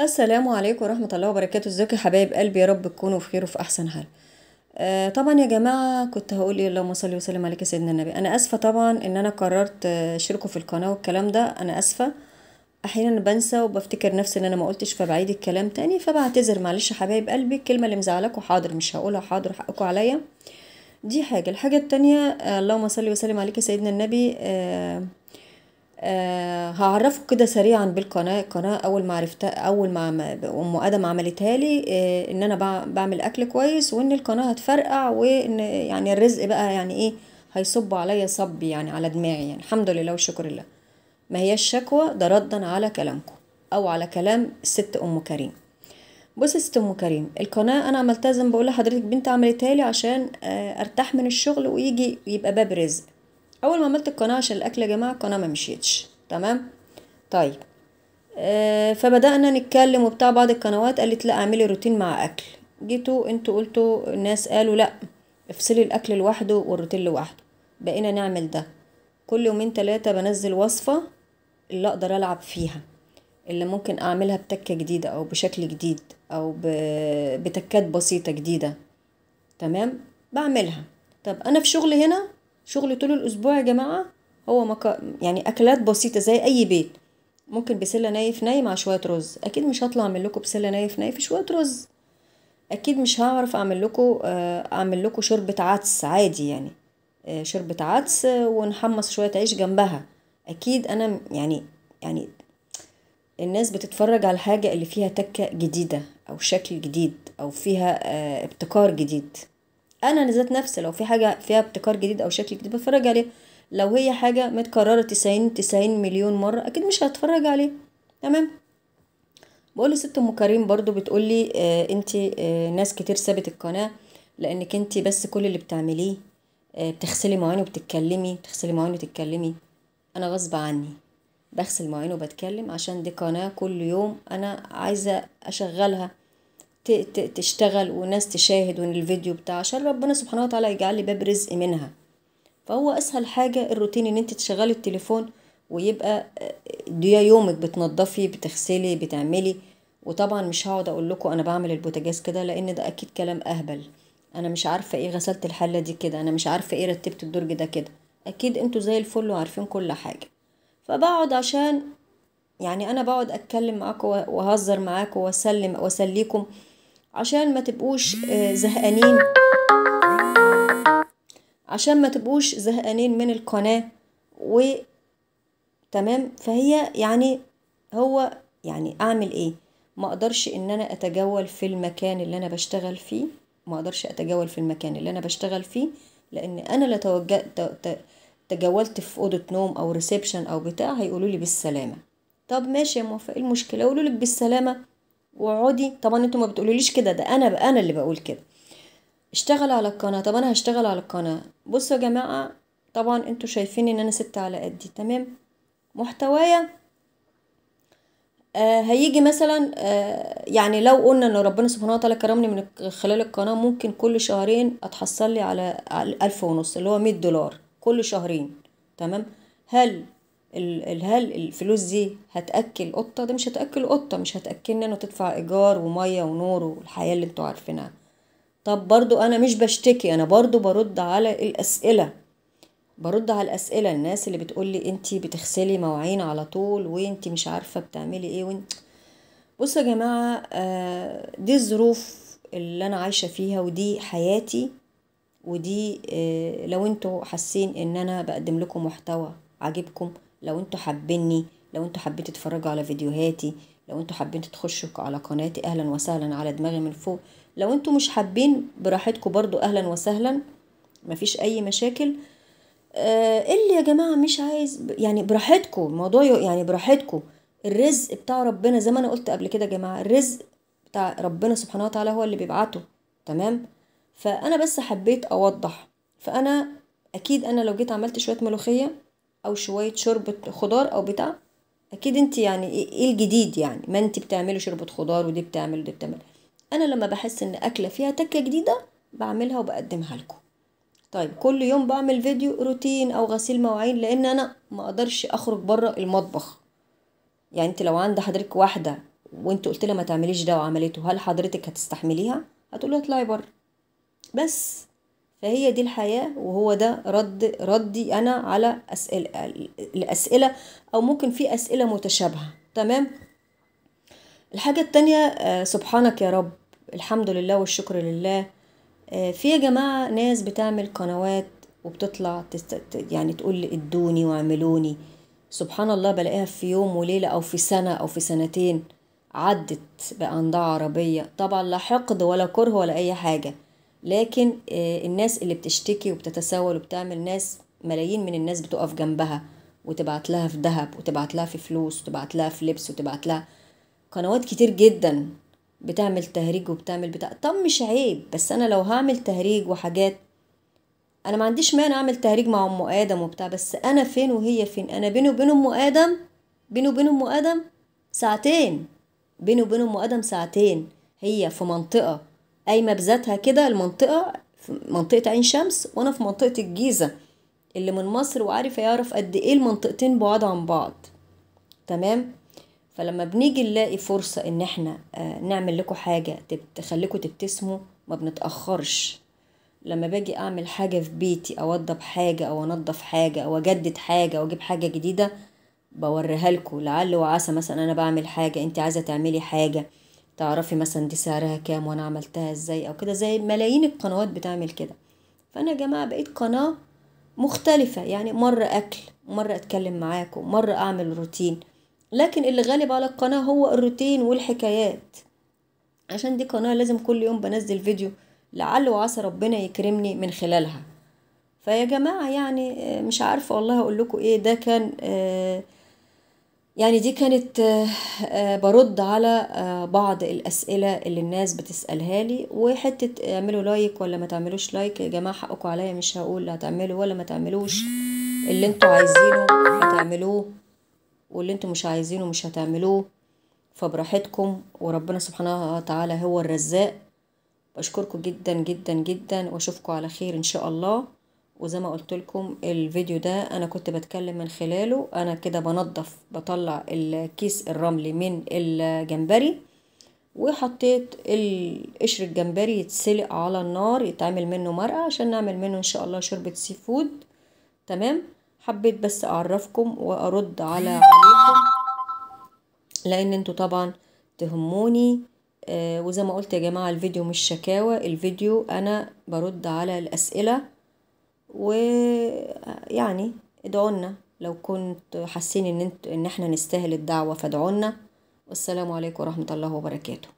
السلام عليكم ورحمة الله وبركاته ازيكم يا حبايب قلبي يا رب تكونوا بخير وفي أحسن حال آه طبعا يا جماعة كنت هقول إيه؟ اللهم صل وسلم عليك سيدنا النبي أنا أسفة طبعا إن أنا قررت أشاركه آه، في القناة والكلام ده أنا أسفة أحيانا بنسى وبفتكر نفسي إن أنا ما قلتش فبعيد الكلام تاني فبعتذر معلش حبايب قلبي الكلمة اللي مزعلكوا حاضر مش هقولها حاضر حقكوا عليا دي حاجة الحاجة التانية آه اللهم صل وسلم عليك سيدنا النبي آه آه هعرفه كده سريعا بالقناه القناه اول ما عرفتها اول ما ام ادم عملتها لي آه ان انا بعمل اكل كويس وان القناه هتفرقع وان يعني الرزق بقى يعني ايه هيصب عليا صب يعني على دماغي يعني الحمد لله والشكر لله ما هي الشكوى ده ردا على كلامكم او على كلام الست ام كريم بص يا ست ام كريم القناه انا عملتها زي ما بقول لحضرتك بنت عملتها لي عشان آه، ارتاح من الشغل ويجي يبقى باب رزق اول ما عملت القناه عشان الاكل يا جماعه القناه ما مشيتش تمام طيب آه فبدانا نتكلم وبتاع بعض القنوات قالت لا اعملي روتين مع اكل جيتوا انتوا قلتوا الناس قالوا لا افصلي الاكل لوحده والروتين لوحده بقينا نعمل ده كل يومين ثلاثه بنزل وصفه اللي اقدر العب فيها اللي ممكن اعملها بتكه جديده او بشكل جديد او بتكات بسيطه جديده تمام بعملها طب انا في شغل هنا شغل طول الاسبوع يا جماعه هو مكا... يعني اكلات بسيطه زي اي بيت ممكن بسله نايف ناي مع شويه رز اكيد مش هطلع اعمل لكم بسله نايف ناي في شويه رز اكيد مش هعرف اعمل لكم آه، اعمل لكم شوربه عدس عادي يعني آه، شوربه عدس ونحمص شويه عيش جنبها اكيد انا يعني يعني الناس بتتفرج على الحاجه اللي فيها تكه جديده او شكل جديد او فيها آه، ابتكار جديد انا لذات نفسي لو في حاجه فيها ابتكار جديد او شكل جديد بتفرج عليه لو هي حاجه متكرره 90 90 مليون مره اكيد مش هتفرج عليه تمام بقول لست ام كريم برضو بتقولي آه انت آه ناس كتير سابت القناه لانك انت بس كل اللي بتعمليه آه بتغسلي مواعين وبتتكلمي بتغسلي مواعين وتتكلمي انا غصب عني بغسل مواعين وبتكلم عشان دي قناه كل يوم انا عايزه اشغلها تشتغل وناس تشاهد الفيديو بتاع عشان ربنا سبحانه وتعالى يجعل لي باب رزق منها فهو اسهل حاجه الروتين ان انت تشغلي التليفون ويبقى دي آه، يومك بتنضفي بتغسلي بتعملي وطبعا مش هقعد اقول لكم انا بعمل البوتاجاز كده لان ده اكيد كلام اهبل انا مش عارفه ايه غسلت الحله دي كده انا مش عارفه ايه رتبت الدرج ده كده اكيد انتوا زي الفل وعارفين كل حاجه فبقعد عشان يعني انا بقعد اتكلم معاكم وهزر معاكم واسلم واسليكم عشان ما تبقوش آه، زهقانين عشان ما تبقوش زهقانين من القناة و تمام فهي يعني هو يعني اعمل ايه ما اقدرش ان انا اتجول في المكان اللي انا بشتغل فيه ما اقدرش اتجول في المكان اللي انا بشتغل فيه لان انا لو تجولت في اوضه نوم او ريسبشن او بتاع هيقولوا لي بالسلامه طب ماشي يا موفق إيه المشكله يقولوا لك بالسلامه واقعدي طبعا انتوا ما بتقولوليش كده ده انا انا اللي بقول كده اشتغل على القناه طب انا هشتغل على القناه بصوا يا جماعه طبعا انتوا شايفين ان انا ست على قدي تمام محتوايا آه هيجي مثلا آه يعني لو قلنا ان ربنا سبحانه وتعالى كرمني من خلال القناه ممكن كل شهرين اتحصل لي على الف ونص اللي هو مية دولار كل شهرين تمام هل هل الفلوس دي هتاكل قطه ده مش هتاكل قطه مش هتاكلنا انه تدفع ايجار وميه ونور والحياه اللي انتوا عارفينها طب برضو انا مش بشتكي انا برضو برد على الاسئله برد على الاسئله الناس اللي بتقول لي انت بتغسلي مواعين على طول وانت مش عارفه بتعملي ايه وانت بصوا يا جماعه آه، دي الظروف اللي انا عايشه فيها ودي حياتي ودي آه، لو انتوا حاسين ان انا بقدم لكم محتوى عاجبكم لو انتوا حابيني لو انتوا حابين تتفرجوا على فيديوهاتي لو انتوا حابين تخشوا على قناتي اهلا وسهلا على دماغي من فوق لو انتوا مش حابين براحتكم برضو اهلا وسهلا مفيش اي مشاكل آه اللي يا جماعه مش عايز يعني براحتكم الموضوع يعني براحتكم الرزق بتاع ربنا زي ما انا قلت قبل كده يا جماعه الرزق بتاع ربنا سبحانه وتعالى هو اللي بيبعته تمام فانا بس حبيت اوضح فانا اكيد انا لو جيت عملت شويه ملوخيه او شويه شوربه خضار او بتاع اكيد انت يعني ايه, إيه الجديد يعني ما انت بتعملي شوربه خضار ودي بتعمل ودي بتعمل انا لما بحس ان اكله فيها تكه جديده بعملها وبقدمها لكم طيب كل يوم بعمل فيديو روتين او غسيل مواعين لان انا ما اقدرش اخرج بره المطبخ يعني انت لو عند حضرتك واحده وانت قلت لها ما تعمليش ده وعملته هل حضرتك هتستحمليها هتقول لها اطلعي بره بس فهي دي الحياة وهو ده رد ردي أنا على أسئلة الأسئلة أو ممكن في أسئلة متشابهة تمام الحاجة التانية آه، سبحانك يا رب الحمد لله والشكر لله آه، في يا جماعة ناس بتعمل قنوات وبتطلع تست... يعني تقول ادوني واعملوني سبحان الله بلاقيها في يوم وليلة أو في سنة أو في سنتين عدت بأنضاع عربية طبعا لا حقد ولا كره ولا أي حاجة لكن آه، الناس اللي بتشتكي وبتتسول وبتعمل ناس ملايين من الناس بتقف جنبها وتبعت لها في ذهب وتبعت لها في فلوس وتبعت لها في لبس وتبعت لها قنوات كتير جدا بتعمل تهريج وبتعمل بتاع طب مش عيب بس انا لو هعمل تهريج وحاجات انا ما عنديش مانع اعمل تهريج مع ام ادم وبتاع بس انا فين وهي فين انا بيني وبين ام ادم بيني وبين ام ادم ساعتين بيني وبين ام ادم ساعتين هي في منطقه قايمه بذاتها كده المنطقه في منطقه عين شمس وانا في منطقه الجيزه اللي من مصر وعارف يعرف قد ايه المنطقتين بعاد عن بعض تمام فلما بنيجي نلاقي فرصه ان احنا آه، نعمل لكم حاجه تخليكم تبتسموا ما بنتاخرش لما باجي اعمل حاجه في بيتي اوضب حاجه او انضف حاجه او اجدد حاجه او اجيب حاجه جديده بوريها لكم لعل وعسى مثلا انا بعمل حاجه انت عايزه تعملي حاجه تعرفي مثلا دي سعرها كام وانا عملتها ازاي او كده زي ملايين القنوات بتعمل كده فانا يا جماعه بقيت قناه مختلفه يعني مره اكل مره اتكلم معاكم مره اعمل روتين لكن اللي غالب على القناه هو الروتين والحكايات عشان دي قناه لازم كل يوم بنزل فيديو لعل وعسى ربنا يكرمني من خلالها فيا جماعه يعني آه، مش عارفه والله اقول لكم ايه ده كان آه يعني دي كانت آه، آه، برد على آه، بعض الأسئلة اللي الناس بتسألها لي وحتة اعملوا لايك ولا ما تعملوش لايك يا جماعة حقكم عليا مش هقول هتعملوا ولا ما تعملوش اللي انتوا عايزينه هتعملوه واللي انتوا مش عايزينه مش هتعملوه فبراحتكم وربنا سبحانه وتعالى هو الرزاق بشكركم جدا جدا جدا واشوفكم على خير ان شاء الله وزي ما قلت لكم الفيديو ده انا كنت بتكلم من خلاله انا كده بنضف بطلع الكيس الرملي من الجمبري وحطيت القشر الجمبري يتسلق على النار يتعمل منه مرقه عشان نعمل منه ان شاء الله شوربه سي فود تمام حبيت بس اعرفكم وارد على عليكم لان انتوا طبعا تهموني آه وزي ما قلت يا جماعه الفيديو مش شكاوى الفيديو انا برد على الاسئله ويعني ادعوا لنا لو كنت حاسين ان انت ان احنا نستاهل الدعوه فادعوا لنا والسلام عليكم ورحمه الله وبركاته